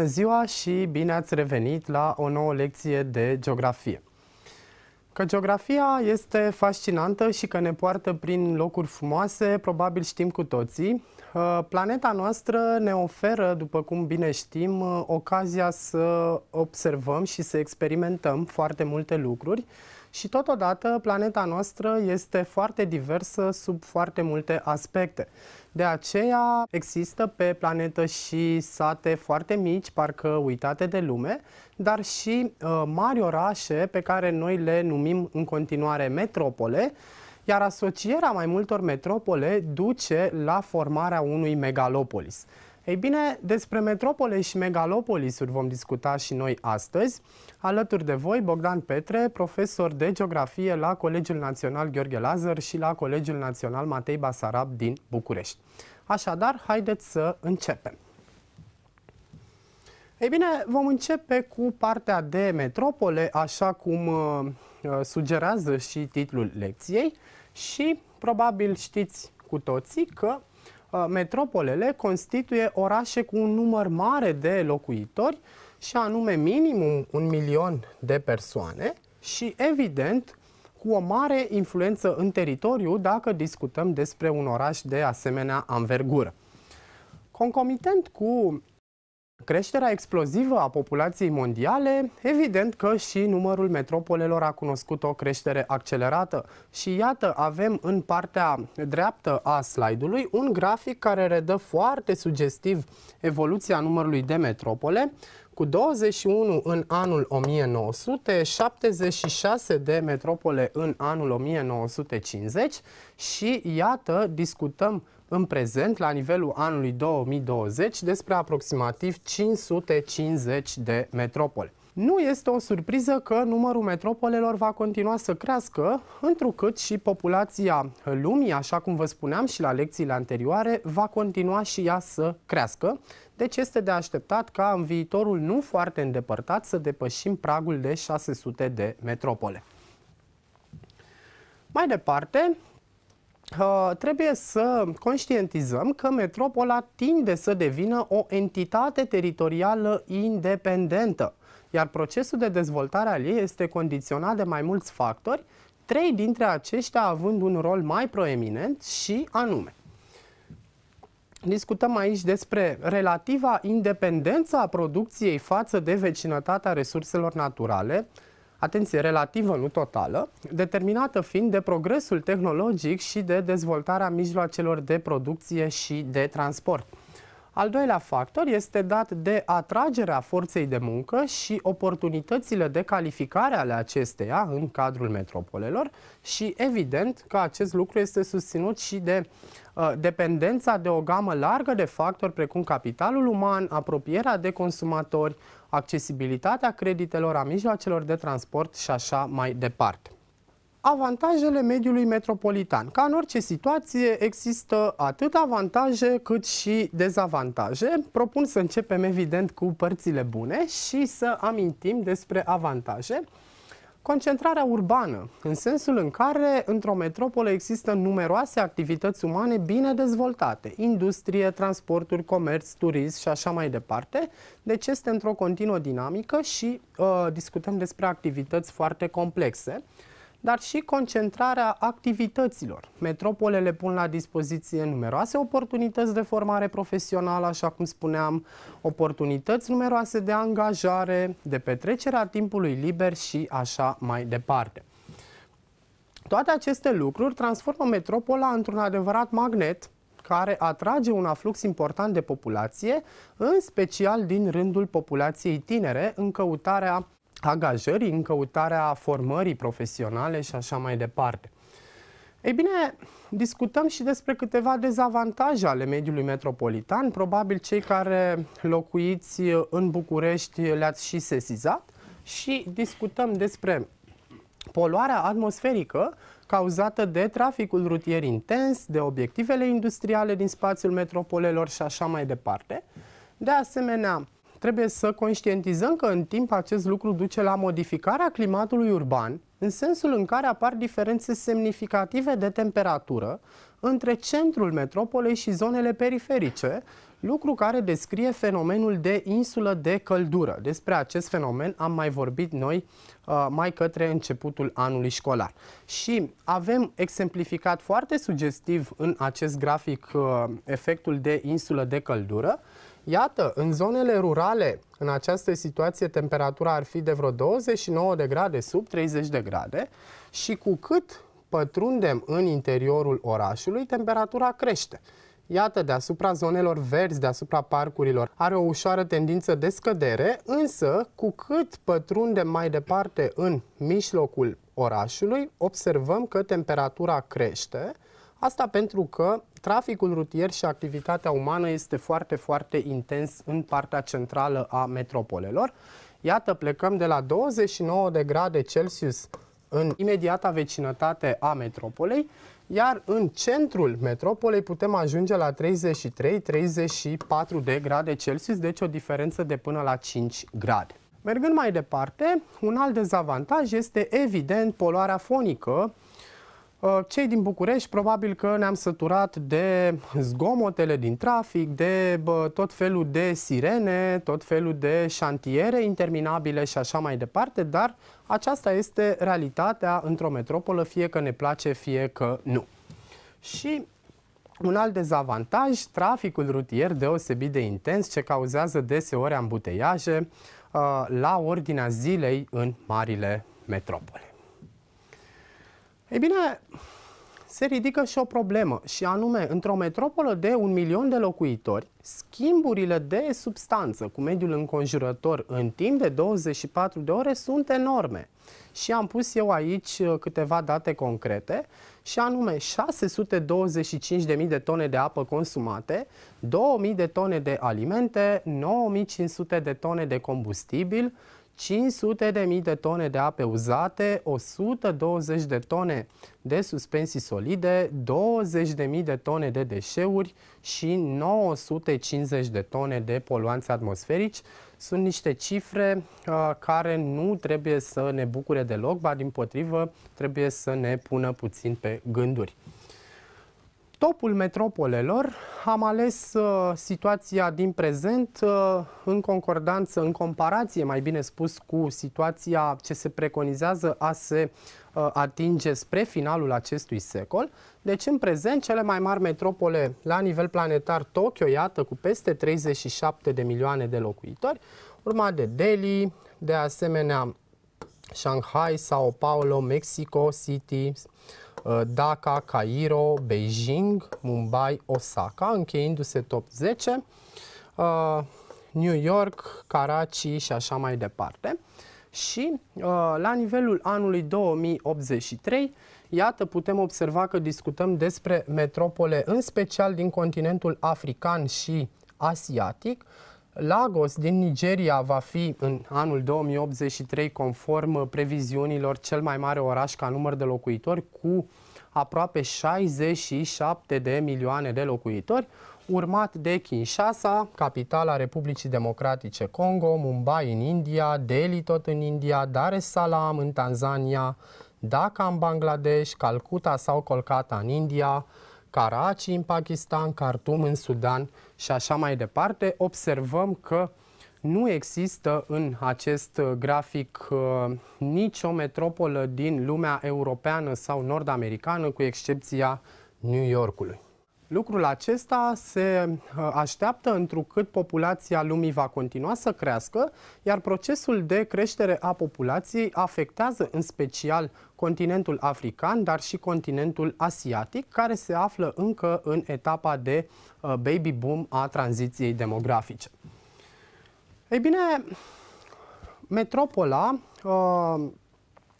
Bună ziua și bine ați revenit la o nouă lecție de geografie. Că geografia este fascinantă și că ne poartă prin locuri frumoase, probabil știm cu toții, Uh, planeta noastră ne oferă, după cum bine știm, uh, ocazia să observăm și să experimentăm foarte multe lucruri și totodată planeta noastră este foarte diversă sub foarte multe aspecte. De aceea există pe planetă și sate foarte mici, parcă uitate de lume, dar și uh, mari orașe pe care noi le numim în continuare metropole, iar asocierea mai multor metropole duce la formarea unui megalopolis. Ei bine, despre metropole și megalopolisuri vom discuta și noi astăzi. Alături de voi, Bogdan Petre, profesor de geografie la Colegiul Național Gheorghe Lazar și la Colegiul Național Matei Basarab din București. Așadar, haideți să începem. Ei bine, vom începe cu partea de metropole, așa cum uh, Uh, sugerează și titlul lecției și probabil știți cu toții că uh, metropolele constituie orașe cu un număr mare de locuitori și anume minimum un milion de persoane și evident cu o mare influență în teritoriu dacă discutăm despre un oraș de asemenea anvergură. Concomitent cu Creșterea explozivă a populației mondiale, evident că și numărul metropolelor a cunoscut o creștere accelerată. Și iată, avem în partea dreaptă a slide-ului un grafic care redă foarte sugestiv evoluția numărului de metropole, cu 21 în anul 1900, 76 de metropole în anul 1950 și iată, discutăm în prezent, la nivelul anului 2020, despre aproximativ 550 de metropole. Nu este o surpriză că numărul metropolelor va continua să crească, întrucât și populația lumii, așa cum vă spuneam și la lecțiile anterioare, va continua și ea să crească. Deci este de așteptat ca în viitorul nu foarte îndepărtat să depășim pragul de 600 de metropole. Mai departe, Uh, trebuie să conștientizăm că metropola tinde să devină o entitate teritorială independentă, iar procesul de dezvoltare al ei este condiționat de mai mulți factori, trei dintre aceștia având un rol mai proeminent și anume. Discutăm aici despre relativa independență a producției față de vecinătatea resurselor naturale, atenție, relativă, nu totală, determinată fiind de progresul tehnologic și de dezvoltarea mijloacelor de producție și de transport. Al doilea factor este dat de atragerea forței de muncă și oportunitățile de calificare ale acesteia în cadrul metropolelor și evident că acest lucru este susținut și de uh, dependența de o gamă largă de factori precum capitalul uman, apropierea de consumatori, accesibilitatea creditelor, a mijloacelor de transport și așa mai departe avantajele mediului metropolitan. Ca în orice situație există atât avantaje cât și dezavantaje. Propun să începem evident cu părțile bune și să amintim despre avantaje. Concentrarea urbană, în sensul în care într-o metropolă există numeroase activități umane bine dezvoltate, industrie, transporturi, comerț, turism și așa mai departe, deci este într-o continuă dinamică și uh, discutăm despre activități foarte complexe. Uh, dar și concentrarea activităților. Metropolele pun la dispoziție numeroase oportunități de formare profesională, așa cum spuneam, oportunități numeroase de angajare, de petrecerea timpului liber și așa mai departe. Toate aceste lucruri transformă metropola într-un adevărat magnet care atrage un aflux important de populație, în special din rândul populației tinere, în căutarea angajării, în căutarea formării profesionale și așa mai departe. Ei bine, discutăm și despre câteva dezavantaje ale mediului metropolitan. Probabil cei care locuiți în București le-ați și sesizat și discutăm despre poluarea atmosferică cauzată de traficul rutier intens, de obiectivele industriale din spațiul metropolelor și așa mai departe. De asemenea, Trebuie să conștientizăm că în timp acest lucru duce la modificarea climatului urban, în sensul în care apar diferențe semnificative de temperatură între centrul metropolei și zonele periferice, lucru care descrie fenomenul de insulă de căldură. Despre acest fenomen am mai vorbit noi uh, mai către începutul anului școlar. Și avem exemplificat foarte sugestiv în acest grafic uh, efectul de insulă de căldură, Iată, în zonele rurale, în această situație, temperatura ar fi de vreo 29 de grade, sub 30 de grade și cu cât pătrundem în interiorul orașului, temperatura crește. Iată, deasupra zonelor verzi, deasupra parcurilor, are o ușoară tendință de scădere, însă cu cât pătrundem mai departe în mijlocul orașului, observăm că temperatura crește, asta pentru că Traficul rutier și activitatea umană este foarte, foarte intens în partea centrală a metropolelor. Iată, plecăm de la 29 de grade Celsius în imediata vecinătate a metropolei, iar în centrul metropolei putem ajunge la 33-34 de grade Celsius, deci o diferență de până la 5 grade. Mergând mai departe, un alt dezavantaj este evident poluarea fonică, Uh, cei din București probabil că ne-am săturat de zgomotele din trafic, de bă, tot felul de sirene, tot felul de șantiere interminabile și așa mai departe, dar aceasta este realitatea într-o metropolă, fie că ne place, fie că nu. Și un alt dezavantaj, traficul rutier deosebit de intens ce cauzează deseori ambuteiaje uh, la ordinea zilei în marile metropole. Ei bine, se ridică și o problemă, și anume, într-o metropolă de un milion de locuitori, schimburile de substanță cu mediul înconjurător în timp de 24 de ore sunt enorme. Și am pus eu aici uh, câteva date concrete, și anume 625.000 de tone de apă consumate, 2.000 de tone de alimente, 9.500 de tone de combustibil, 500 de mii de tone de ape uzate, 120 de tone de suspensii solide, 20 de mii de tone de deșeuri și 950 de tone de poluanți atmosferici. Sunt niște cifre uh, care nu trebuie să ne bucure deloc, ba din potrivă trebuie să ne pună puțin pe gânduri topul metropolelor am ales uh, situația din prezent uh, în concordanță, în comparație, mai bine spus, cu situația ce se preconizează a se uh, atinge spre finalul acestui secol. Deci, în prezent, cele mai mari metropole la nivel planetar, Tokyo, iată, cu peste 37 de milioane de locuitori, urma de Delhi, de asemenea Shanghai, Sao Paulo, Mexico City, Uh, Dhaka, Cairo, Beijing, Mumbai, Osaka, încheiindu se top 10, uh, New York, Karachi și așa mai departe. Și uh, la nivelul anului 2083, iată, putem observa că discutăm despre metropole, în special din continentul african și asiatic, Lagos din Nigeria va fi în anul 2083, conform previziunilor, cel mai mare oraș ca număr de locuitori, cu aproape 67 de milioane de locuitori, urmat de Kinshasa, capitala Republicii Democratice Congo, Mumbai în India, Delhi tot în India, Dar es Salaam în Tanzania, Dhaka în Bangladesh, Calcuta sau Kolkata în India, Karachi în Pakistan, Khartoum în Sudan și așa mai departe, observăm că nu există în acest grafic uh, nicio metropolă din lumea europeană sau nord-americană, cu excepția New Yorkului. Lucrul acesta se uh, așteaptă întrucât populația lumii va continua să crească, iar procesul de creștere a populației afectează în special continentul african, dar și continentul asiatic, care se află încă în etapa de uh, baby boom a tranziției demografice. Ei bine, metropola uh,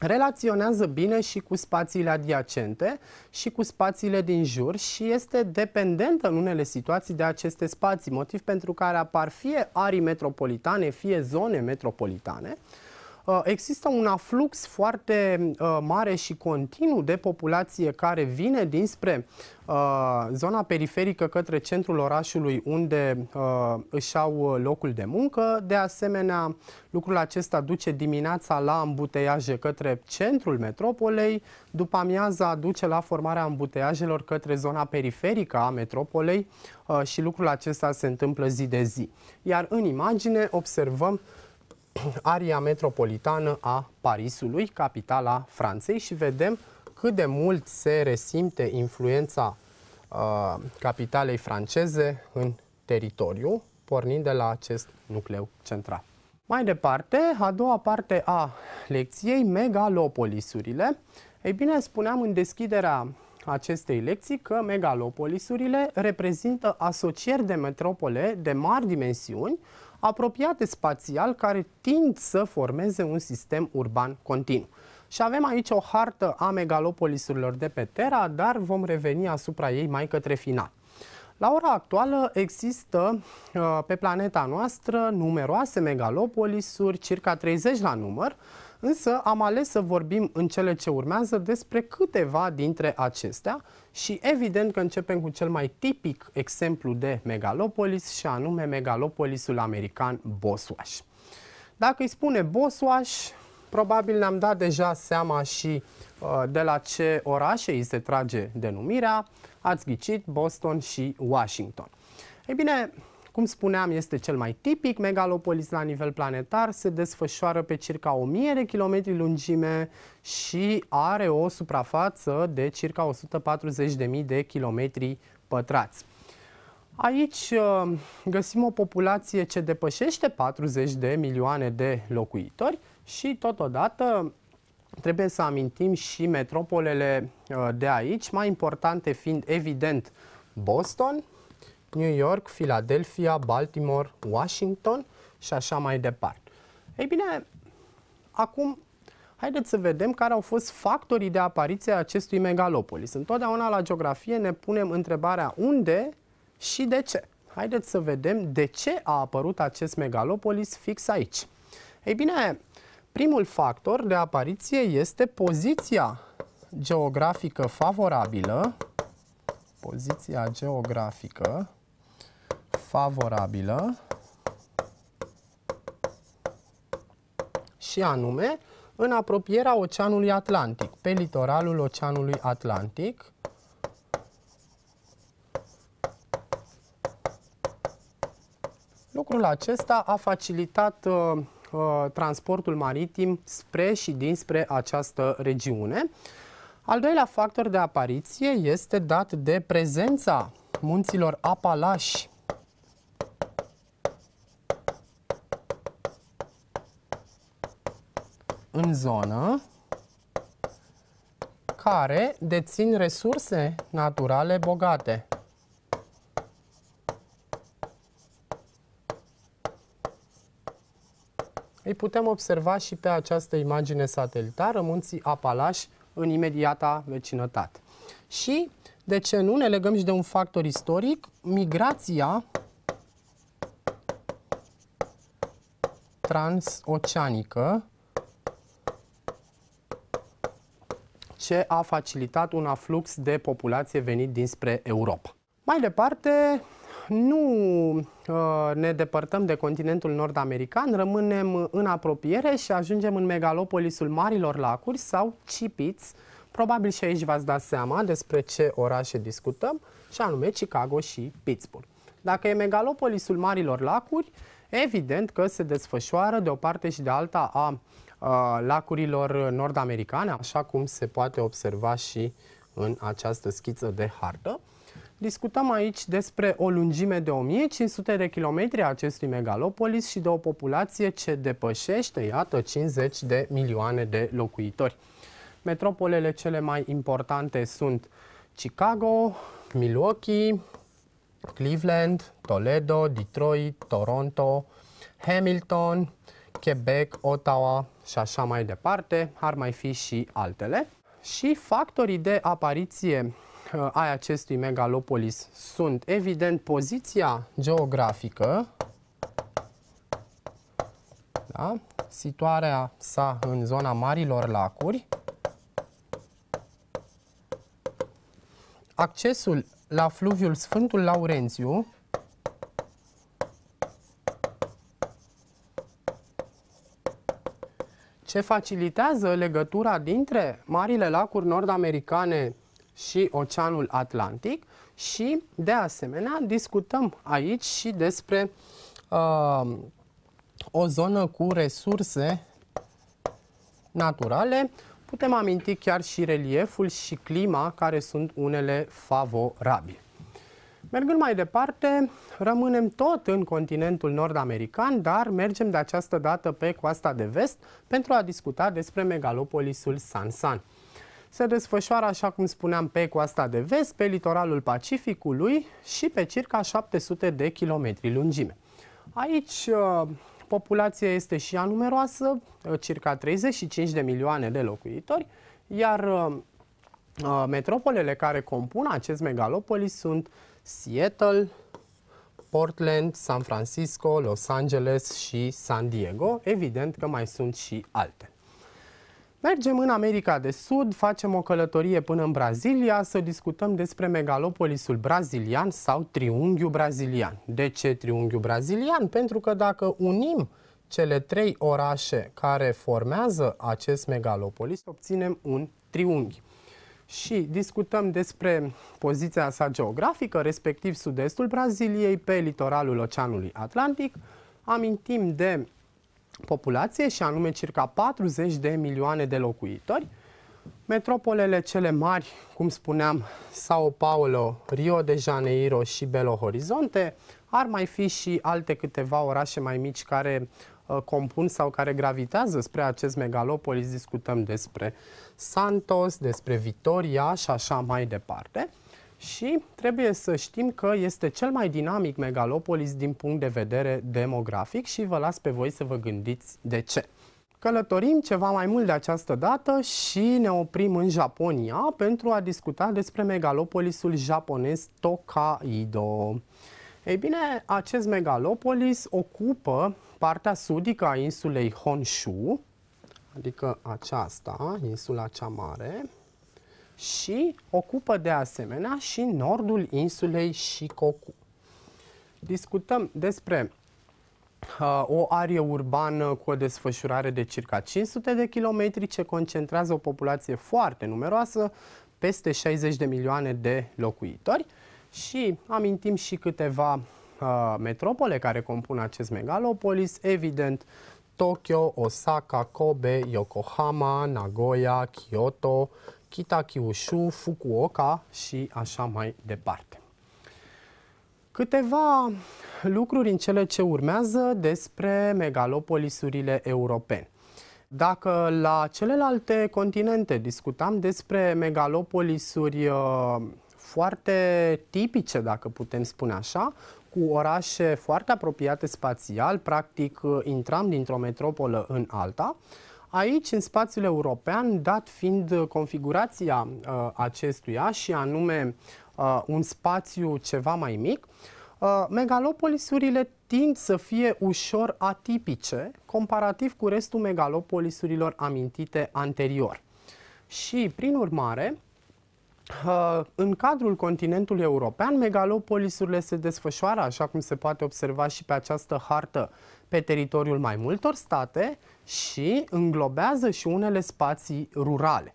relaționează bine și cu spațiile adiacente și cu spațiile din jur și este dependentă în unele situații de aceste spații, motiv pentru care apar fie arii metropolitane, fie zone metropolitane. Uh, există un aflux foarte uh, mare și continuu de populație care vine dinspre uh, zona periferică către centrul orașului unde își au locul de muncă. De asemenea, lucrul acesta duce dimineața la îmbuteiaje către centrul metropolei, după amiaza duce la formarea îmbuteiajelor către zona periferică a metropolei și lucrul acesta se întâmplă zi de zi. Iar în imagine observăm aria metropolitană a Parisului, capitala Franței, și vedem cât de mult se resimte influența uh, capitalei franceze în teritoriu, pornind de la acest nucleu central. Mai departe, a doua parte a lecției, megalopolisurile. Ei bine, spuneam în deschiderea acestei lecții că megalopolisurile reprezintă asocieri de metropole de mari dimensiuni, apropiate spațial care tind să formeze un sistem urban continuu. Și avem aici o hartă a megalopolisurilor de pe Terra, dar vom reveni asupra ei mai către final. La ora actuală există uh, pe planeta noastră numeroase megalopolisuri, circa 30 la număr, Însă am ales să vorbim în cele ce urmează despre câteva dintre acestea și evident că începem cu cel mai tipic exemplu de megalopolis și anume megalopolisul american Boswash. Dacă îi spune Boswash, probabil ne-am dat deja seama și uh, de la ce orașe îi se trage denumirea. Ați ghicit Boston și Washington. Ei bine, cum spuneam, este cel mai tipic megalopolis la nivel planetar, se desfășoară pe circa 1000 de kilometri lungime și are o suprafață de circa 140.000 de kilometri pătrați. Aici uh, găsim o populație ce depășește 40 de milioane de locuitori și totodată trebuie să amintim și metropolele uh, de aici, mai importante fiind evident Boston, New York, Philadelphia, Baltimore, Washington și așa mai departe. Ei bine, acum haideți să vedem care au fost factorii de apariție a acestui megalopolis. Întotdeauna la geografie ne punem întrebarea unde și de ce. Haideți să vedem de ce a apărut acest megalopolis fix aici. Ei bine, primul factor de apariție este poziția geografică favorabilă, poziția geografică favorabilă și anume în apropierea Oceanului Atlantic, pe litoralul Oceanului Atlantic, Lucrul acesta a facilitat uh, uh, transportul maritim spre și dinspre această regiune. Al doilea factor de apariție este dat de prezența munților Apalași în zonă care dețin resurse naturale bogate. Îi putem observa și pe această imagine satelitară munții Apalaș în imediata vecinătate. Și, de ce nu, ne legăm și de un factor istoric, migrația transoceanică ce a facilitat un aflux de populație venit dinspre Europa. Mai departe, nu uh, ne depărtăm de continentul nord-american, rămânem în apropiere și ajungem în megalopolisul Marilor Lacuri sau Cipiți. Probabil și aici v-ați dat seama despre ce orașe discutăm, și anume Chicago și Pittsburgh. Dacă e megalopolisul Marilor Lacuri, evident că se desfășoară de o parte și de alta a lacurilor nord-americane, așa cum se poate observa și în această schiță de hartă. Discutăm aici despre o lungime de 1500 de kilometri a acestui megalopolis și de o populație ce depășește, iată, 50 de milioane de locuitori. Metropolele cele mai importante sunt Chicago, Milwaukee, Cleveland, Toledo, Detroit, Toronto, Hamilton, Quebec, Ottawa, și așa mai departe, ar mai fi și altele. Și factorii de apariție uh, ai acestui megalopolis sunt evident poziția geografică, da? situarea sa în zona marilor lacuri, accesul la fluviul Sfântul Laurențiu, ce facilitează legătura dintre marile lacuri nord-americane și Oceanul Atlantic și, de asemenea, discutăm aici și despre uh, o zonă cu resurse naturale. Putem aminti chiar și relieful și clima, care sunt unele favorabile. Mergând mai departe, rămânem tot în continentul nord-american, dar mergem de această dată pe coasta de vest pentru a discuta despre megalopolisul San San. Se desfășoară, așa cum spuneam, pe coasta de vest, pe litoralul Pacificului și pe circa 700 de kilometri lungime. Aici uh, populația este și ea numeroasă, uh, circa 35 de milioane de locuitori, iar uh, metropolele care compun acest megalopolis sunt Seattle, Portland, San Francisco, Los Angeles și San Diego. Evident că mai sunt și alte. Mergem în America de Sud, facem o călătorie până în Brazilia să discutăm despre megalopolisul brazilian sau triunghiul brazilian. De ce triunghiul brazilian? Pentru că dacă unim cele trei orașe care formează acest megalopolis, obținem un triunghi și discutăm despre poziția sa geografică, respectiv sud-estul Braziliei, pe litoralul Oceanului Atlantic. Amintim de populație și anume circa 40 de milioane de locuitori. Metropolele cele mari, cum spuneam, Sao Paulo, Rio de Janeiro și Belo Horizonte, ar mai fi și alte câteva orașe mai mici care Uh, compun sau care gravitează spre acest megalopolis, discutăm despre Santos, despre Vitoria și așa mai departe. Și trebuie să știm că este cel mai dinamic megalopolis din punct de vedere demografic și vă las pe voi să vă gândiți de ce. Călătorim ceva mai mult de această dată și ne oprim în Japonia pentru a discuta despre megalopolisul japonez Tokaido. Ei bine, acest megalopolis ocupă partea sudică a insulei Honshu, adică aceasta, insula cea mare, și ocupă de asemenea și nordul insulei Shikoku. Discutăm despre uh, o arie urbană cu o desfășurare de circa 500 de kilometri ce concentrează o populație foarte numeroasă, peste 60 de milioane de locuitori și amintim și câteva Uh, metropole care compun acest megalopolis, evident Tokyo, Osaka, Kobe, Yokohama, Nagoya, Kyoto, Kitakyushu, Fukuoka și așa mai departe. Câteva lucruri în cele ce urmează despre megalopolisurile europene. Dacă la celelalte continente discutam despre megalopolisuri uh, foarte tipice, dacă putem spune așa, cu orașe foarte apropiate spațial, practic uh, intram dintr-o metropolă în alta. Aici, în spațiul european, dat fiind uh, configurația uh, acestuia și anume uh, un spațiu ceva mai mic, uh, megalopolisurile tind să fie ușor atipice comparativ cu restul megalopolisurilor amintite anterior. Și, prin urmare, Uh, în cadrul continentului european, megalopolisurile se desfășoară, așa cum se poate observa și pe această hartă, pe teritoriul mai multor state și înglobează și unele spații rurale.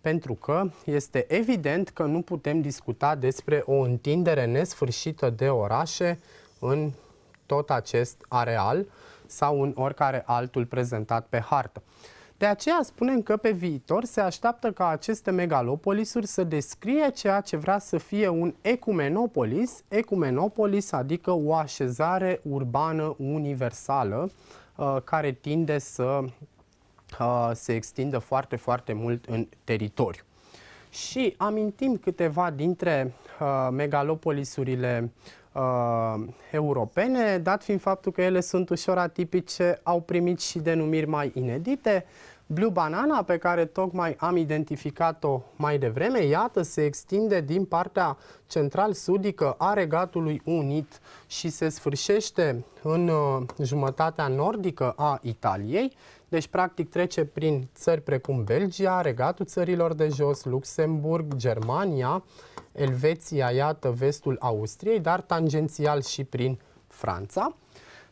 Pentru că este evident că nu putem discuta despre o întindere nesfârșită de orașe în tot acest areal sau în oricare altul prezentat pe hartă. De aceea spunem că pe viitor se așteaptă ca aceste megalopolisuri să descrie ceea ce vrea să fie un ecumenopolis, ecumenopolis adică o așezare urbană universală uh, care tinde să uh, se extindă foarte, foarte mult în teritoriu. Și amintim câteva dintre uh, megalopolisurile uh, europene, dat fiind faptul că ele sunt ușor atipice, au primit și denumiri mai inedite. Blue Banana, pe care tocmai am identificat-o mai devreme, iată, se extinde din partea central-sudică a Regatului Unit și se sfârșește în uh, jumătatea nordică a Italiei, deci practic trece prin țări precum Belgia, Regatul Țărilor de Jos, Luxemburg, Germania, Elveția, iată, vestul Austriei, dar tangențial și prin Franța.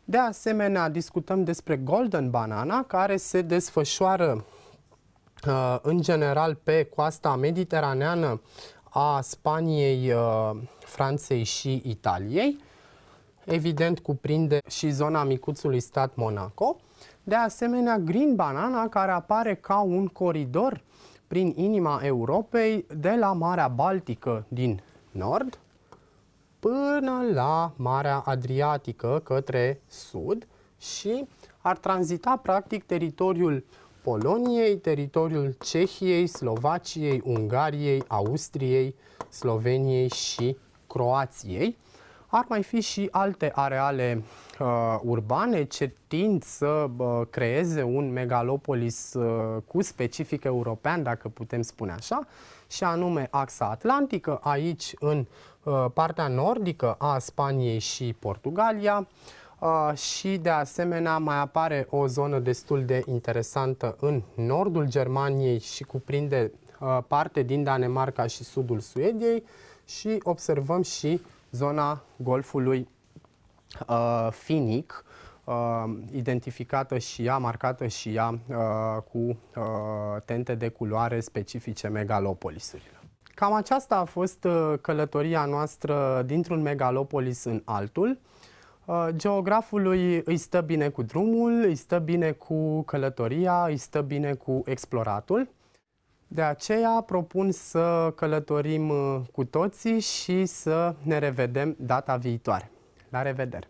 De asemenea, discutăm despre Golden Banana, care se desfășoară uh, în general pe coasta mediteraneană a Spaniei, uh, Franței și Italiei. Evident, cuprinde și zona micuțului stat Monaco. De asemenea, Green Banana, care apare ca un coridor prin inima Europei, de la Marea Baltică din nord până la Marea Adriatică către sud și ar tranzita practic teritoriul Poloniei, teritoriul Cehiei, Slovaciei, Ungariei, Austriei, Sloveniei și Croației ar mai fi și alte areale uh, urbane ce tind să uh, creeze un megalopolis uh, cu specific european, dacă putem spune așa, și anume axa atlantică, aici în uh, partea nordică a Spaniei și Portugalia, Uh, și de asemenea mai apare o zonă destul de interesantă în nordul Germaniei și cuprinde uh, parte din Danemarca și sudul Suediei și observăm și zona golfului uh, Finic, uh, identificată și ea, marcată și ea uh, cu uh, tente de culoare specifice megalopolisurilor. Cam aceasta a fost uh, călătoria noastră dintr-un megalopolis în altul. Uh, geografului îi stă bine cu drumul, îi stă bine cu călătoria, îi stă bine cu exploratul. De aceea propun să călătorim uh, cu toții și să ne revedem data viitoare. La revedere!